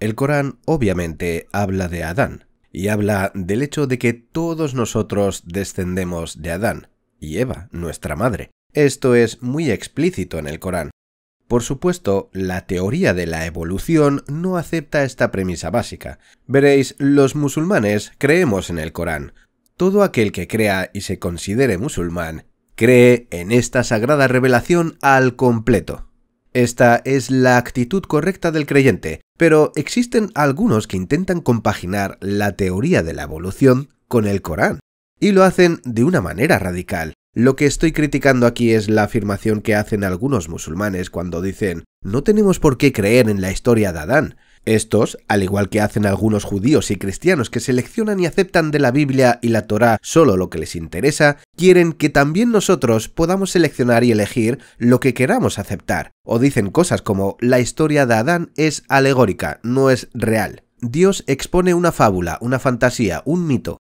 El Corán obviamente habla de Adán, y habla del hecho de que todos nosotros descendemos de Adán, y Eva, nuestra madre. Esto es muy explícito en el Corán. Por supuesto, la teoría de la evolución no acepta esta premisa básica. Veréis, los musulmanes creemos en el Corán. Todo aquel que crea y se considere musulmán, cree en esta sagrada revelación al completo. Esta es la actitud correcta del creyente, pero existen algunos que intentan compaginar la teoría de la evolución con el Corán, y lo hacen de una manera radical. Lo que estoy criticando aquí es la afirmación que hacen algunos musulmanes cuando dicen, no tenemos por qué creer en la historia de Adán, estos, al igual que hacen algunos judíos y cristianos que seleccionan y aceptan de la Biblia y la Torá solo lo que les interesa, quieren que también nosotros podamos seleccionar y elegir lo que queramos aceptar. O dicen cosas como la historia de Adán es alegórica, no es real. Dios expone una fábula, una fantasía, un mito,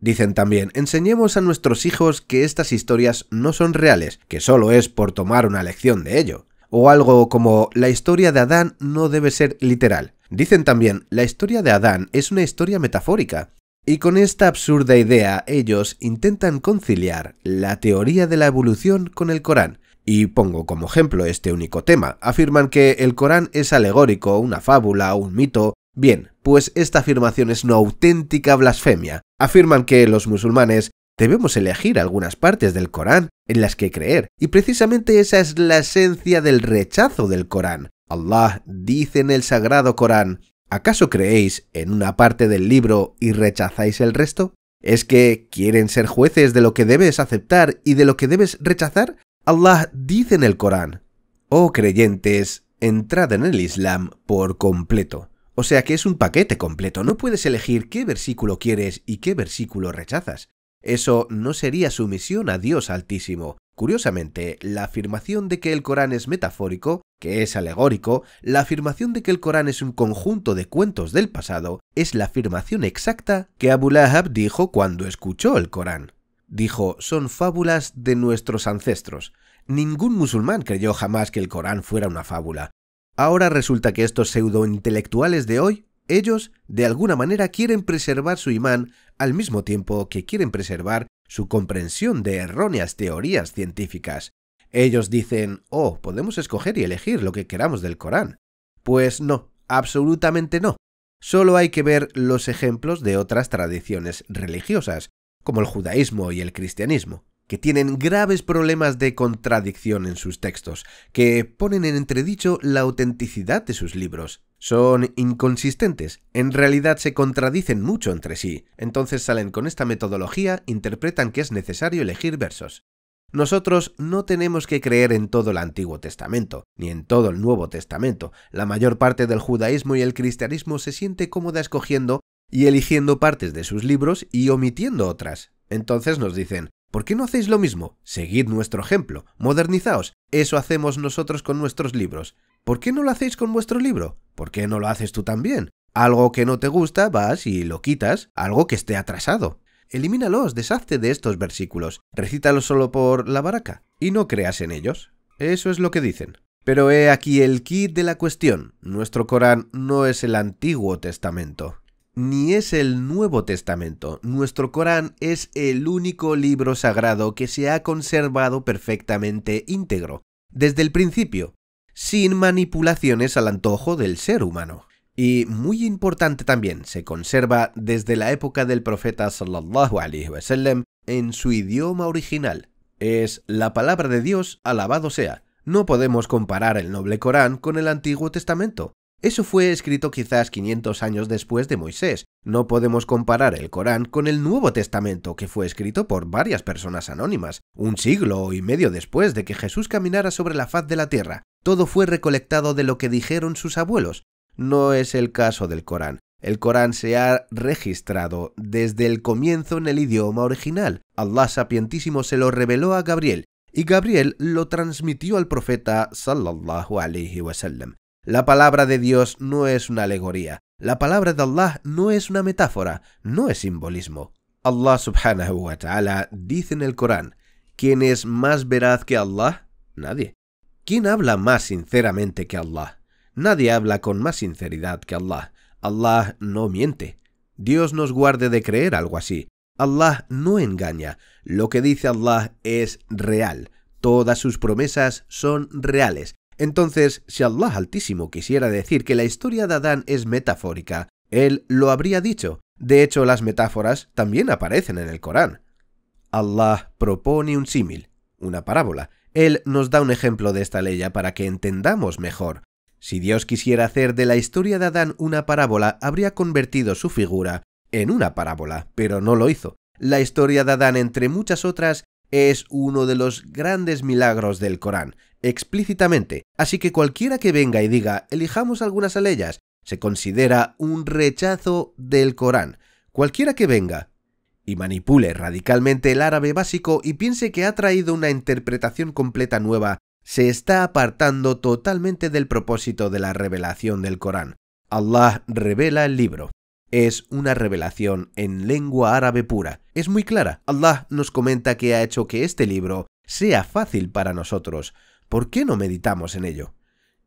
Dicen también, enseñemos a nuestros hijos que estas historias no son reales, que solo es por tomar una lección de ello o algo como la historia de Adán no debe ser literal. Dicen también, la historia de Adán es una historia metafórica. Y con esta absurda idea ellos intentan conciliar la teoría de la evolución con el Corán. Y pongo como ejemplo este único tema. Afirman que el Corán es alegórico, una fábula, un mito. Bien, pues esta afirmación es una auténtica blasfemia. Afirman que los musulmanes Debemos elegir algunas partes del Corán en las que creer, y precisamente esa es la esencia del rechazo del Corán. Allah dice en el sagrado Corán, ¿acaso creéis en una parte del libro y rechazáis el resto? ¿Es que quieren ser jueces de lo que debes aceptar y de lo que debes rechazar? Allah dice en el Corán, Oh creyentes, entrad en el Islam por completo. O sea que es un paquete completo, no puedes elegir qué versículo quieres y qué versículo rechazas. Eso no sería sumisión a Dios Altísimo. Curiosamente, la afirmación de que el Corán es metafórico, que es alegórico, la afirmación de que el Corán es un conjunto de cuentos del pasado, es la afirmación exacta que Abu Lahab dijo cuando escuchó el Corán. Dijo, son fábulas de nuestros ancestros. Ningún musulmán creyó jamás que el Corán fuera una fábula. Ahora resulta que estos pseudointelectuales de hoy ellos, de alguna manera, quieren preservar su imán al mismo tiempo que quieren preservar su comprensión de erróneas teorías científicas. Ellos dicen, oh, podemos escoger y elegir lo que queramos del Corán. Pues no, absolutamente no. Solo hay que ver los ejemplos de otras tradiciones religiosas, como el judaísmo y el cristianismo, que tienen graves problemas de contradicción en sus textos, que ponen en entredicho la autenticidad de sus libros, son inconsistentes, en realidad se contradicen mucho entre sí, entonces salen con esta metodología, interpretan que es necesario elegir versos. Nosotros no tenemos que creer en todo el Antiguo Testamento, ni en todo el Nuevo Testamento. La mayor parte del judaísmo y el cristianismo se siente cómoda escogiendo y eligiendo partes de sus libros y omitiendo otras. Entonces nos dicen, ¿por qué no hacéis lo mismo? Seguid nuestro ejemplo, modernizaos, eso hacemos nosotros con nuestros libros. ¿Por qué no lo hacéis con vuestro libro? ¿Por qué no lo haces tú también? Algo que no te gusta, vas y lo quitas, algo que esté atrasado. Elimínalos, deshazte de estos versículos, recítalos solo por la baraca, y no creas en ellos. Eso es lo que dicen. Pero he aquí el kit de la cuestión. Nuestro Corán no es el Antiguo Testamento, ni es el Nuevo Testamento. Nuestro Corán es el único libro sagrado que se ha conservado perfectamente íntegro, desde el principio, sin manipulaciones al antojo del ser humano. Y muy importante también, se conserva desde la época del profeta sallallahu alaihi wasallam en su idioma original. Es la palabra de Dios, alabado sea. No podemos comparar el noble Corán con el Antiguo Testamento, eso fue escrito quizás 500 años después de Moisés. No podemos comparar el Corán con el Nuevo Testamento, que fue escrito por varias personas anónimas, un siglo y medio después de que Jesús caminara sobre la faz de la tierra. Todo fue recolectado de lo que dijeron sus abuelos. No es el caso del Corán. El Corán se ha registrado desde el comienzo en el idioma original. Allah sapientísimo se lo reveló a Gabriel, y Gabriel lo transmitió al profeta sallallahu wa sallam. La palabra de Dios no es una alegoría. La palabra de Allah no es una metáfora, no es simbolismo. Allah subhanahu wa ta'ala dice en el Corán, ¿quién es más veraz que Allah? Nadie. ¿Quién habla más sinceramente que Allah? Nadie habla con más sinceridad que Allah. Allah no miente. Dios nos guarde de creer algo así. Allah no engaña. Lo que dice Allah es real. Todas sus promesas son reales. Entonces, si Allah Altísimo quisiera decir que la historia de Adán es metafórica, él lo habría dicho. De hecho, las metáforas también aparecen en el Corán. Allah propone un símil, una parábola. Él nos da un ejemplo de esta ley para que entendamos mejor. Si Dios quisiera hacer de la historia de Adán una parábola, habría convertido su figura en una parábola, pero no lo hizo. La historia de Adán, entre muchas otras, es uno de los grandes milagros del Corán explícitamente, así que cualquiera que venga y diga elijamos algunas aleyas se considera un rechazo del Corán. Cualquiera que venga y manipule radicalmente el árabe básico y piense que ha traído una interpretación completa nueva, se está apartando totalmente del propósito de la revelación del Corán. Allah revela el libro. Es una revelación en lengua árabe pura. Es muy clara. Allah nos comenta que ha hecho que este libro sea fácil para nosotros. ¿Por qué no meditamos en ello?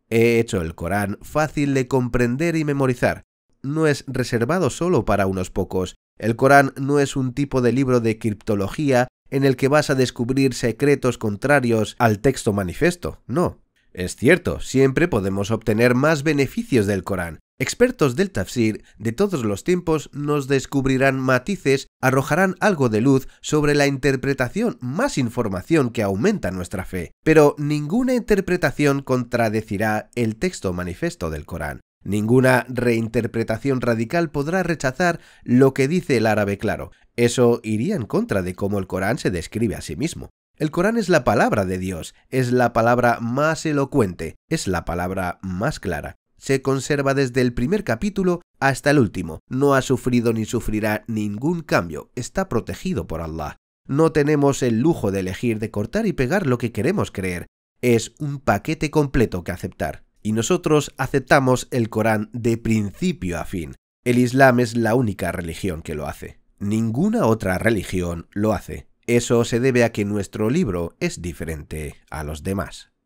He hecho el Corán fácil de comprender y memorizar. No es reservado solo para unos pocos. El Corán no es un tipo de libro de criptología en el que vas a descubrir secretos contrarios al texto manifiesto. No. Es cierto, siempre podemos obtener más beneficios del Corán, Expertos del tafsir de todos los tiempos nos descubrirán matices, arrojarán algo de luz sobre la interpretación, más información que aumenta nuestra fe, pero ninguna interpretación contradecirá el texto manifesto del Corán. Ninguna reinterpretación radical podrá rechazar lo que dice el árabe claro. Eso iría en contra de cómo el Corán se describe a sí mismo. El Corán es la palabra de Dios, es la palabra más elocuente, es la palabra más clara se conserva desde el primer capítulo hasta el último. No ha sufrido ni sufrirá ningún cambio. Está protegido por Allah. No tenemos el lujo de elegir de cortar y pegar lo que queremos creer. Es un paquete completo que aceptar. Y nosotros aceptamos el Corán de principio a fin. El Islam es la única religión que lo hace. Ninguna otra religión lo hace. Eso se debe a que nuestro libro es diferente a los demás.